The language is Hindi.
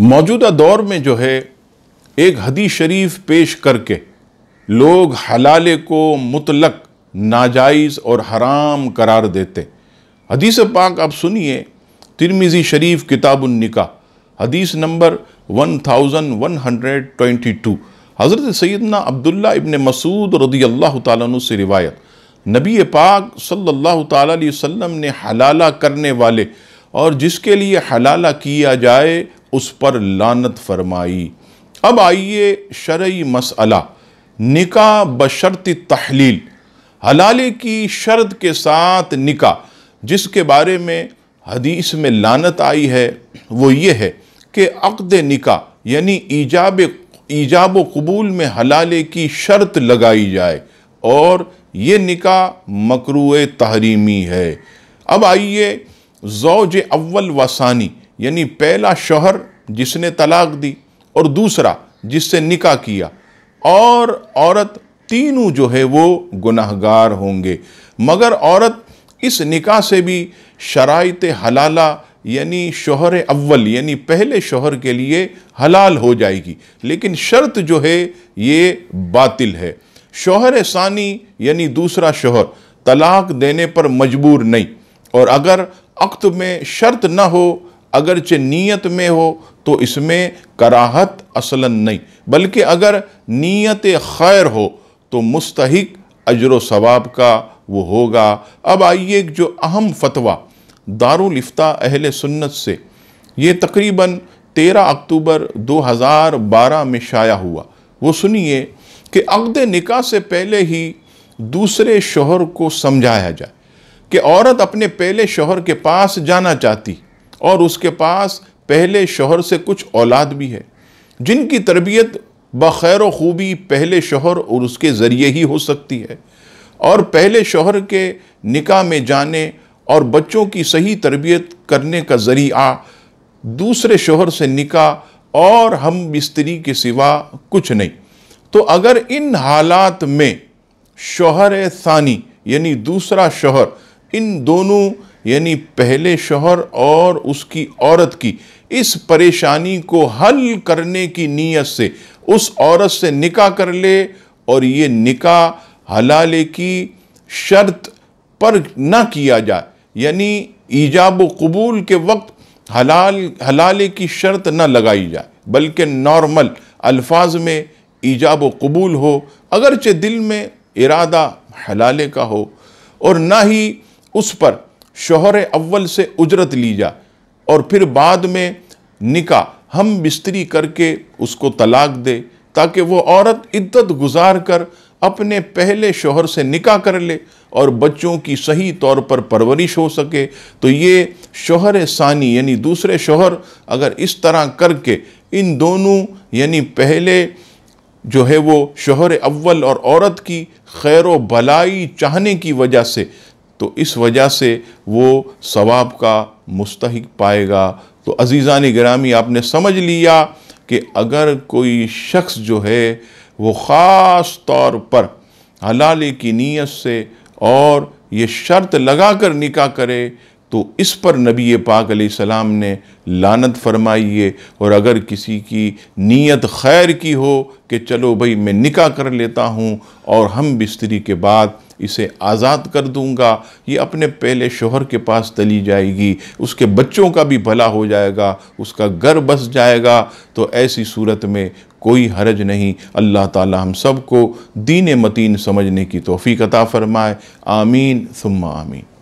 मौजूदा दौर में जो है एक हदी शरीफ पेश करके लोग हलाले को मुतलक नाजायज़ और हराम करार देते हदीस पाक आप सुनिए तिरमिज़ी शरीफ किताबनिका हदीस नंबर 1122 हज़रत सैदना अब्दुल्ला इबन मसूद रदी अल्लाह तु से रिवायत नबी पाक सल्लल्लाहु अलैहि वसल्लम ने हलाला करने वाले और जिसके लिए हलाला किया जाए उस पर लानत फरमाई अब आइए शरय मसला निका बशर्त तहलील हलाले की शर्त के साथ निका जिसके बारे में हदीस में लानत आई है वो ये है कि अक़द निका यानी ईजाब ईजाब कबूल में हलाले की शर्त लगाई जाए और ये निका मकरू तहरीमी है अब आइए जौज अव्वल वसानी यानी पहला शोहर जिसने तलाक दी और दूसरा जिससे निकाह किया और औरत तीनों जो है वो गुनाहगार होंगे मगर औरत इस निकाह से भी शराइत हलाला यानी शोहर अव्वल यानी पहले शोहर के लिए हलाल हो जाएगी लेकिन शर्त जो है ये बातिल है शोहर सानी यानी दूसरा शोहर तलाक देने पर मजबूर नहीं और अगर अक्त में शर्त ना हो अगरचे नीयत में हो तो इसमें कराहत असलन नहीं बल्कि अगर नीयत खैर हो तो मुस्तक अजर सवाब का वो होगा अब आइए एक जो अहम फतवा दारुलफ्ता अहल सुन्नत से ये तकरीबन 13 अक्टूबर 2012 में शाया हुआ वो सुनिए कि अगद निका से पहले ही दूसरे शोहर को समझाया जाए कि औरत अपने पहले शोहर के पास जाना चाहती और उसके पास पहले शोहर से कुछ औलाद भी है जिनकी तरबियत बखैर व खूबी पहले शोहर और उसके ज़रिए ही हो सकती है और पहले शोहर के निकाह में जाने और बच्चों की सही तरबियत करने का ज़रिया दूसरे शोहर से निकाह और हम बिस्तरी के सिवा कुछ नहीं तो अगर इन हालात में शोहर सानी यानी दूसरा शोहर इन दोनों यानी पहले शोहर और उसकी औरत की इस परेशानी को हल करने की नीयत से उस औरत से निकाह कर ले और ये निकाह हलाले की शर्त पर ना किया जाए यानी ईजाब कबूल के वक्त हलाल हलाले की शर्त ना लगाई जाए बल्कि नॉर्मल अल्फाज में ईजाब कबूल हो अगरचे दिल में इरादा हलाले का हो और ना ही उस पर शोहर अव्वल से उजरत ली जा और फिर बाद में निका हम बिस्तरी करके उसको तलाक दे ताकि वो औरत इद्दत गुजार कर अपने पहले शोहर से निका कर ले और बच्चों की सही तौर पर परवरिश हो सके तो ये शोहर सानी यानी दूसरे शोहर अगर इस तरह करके इन दोनों यानी पहले जो है वो शोहर अव्वल और औरत की खैर व भलाई चाहने की वजह से तो इस वजह से वो सवाब का मुस्तक पाएगा तो ने ग्रामी आपने समझ लिया कि अगर कोई शख्स जो है वो ख़ास तौर पर हलाले की नीयत से और ये शर्त लगा कर निका करे तो इस पर नबी पाक सलाम ने लानत फरमाई है और अगर किसी की नीयत खैर की हो कि चलो भाई मैं निका कर लेता हूँ और हम बिस्तरी के बाद इसे आज़ाद कर दूंगा ये अपने पहले शोहर के पास चली जाएगी उसके बच्चों का भी भला हो जाएगा उसका घर बस जाएगा तो ऐसी सूरत में कोई हरज नहीं अल्लाह ताला हम सबको दीन मतीन समझने की तोफ़ी कता फ़रमाए आमीन सुम्मा आमीन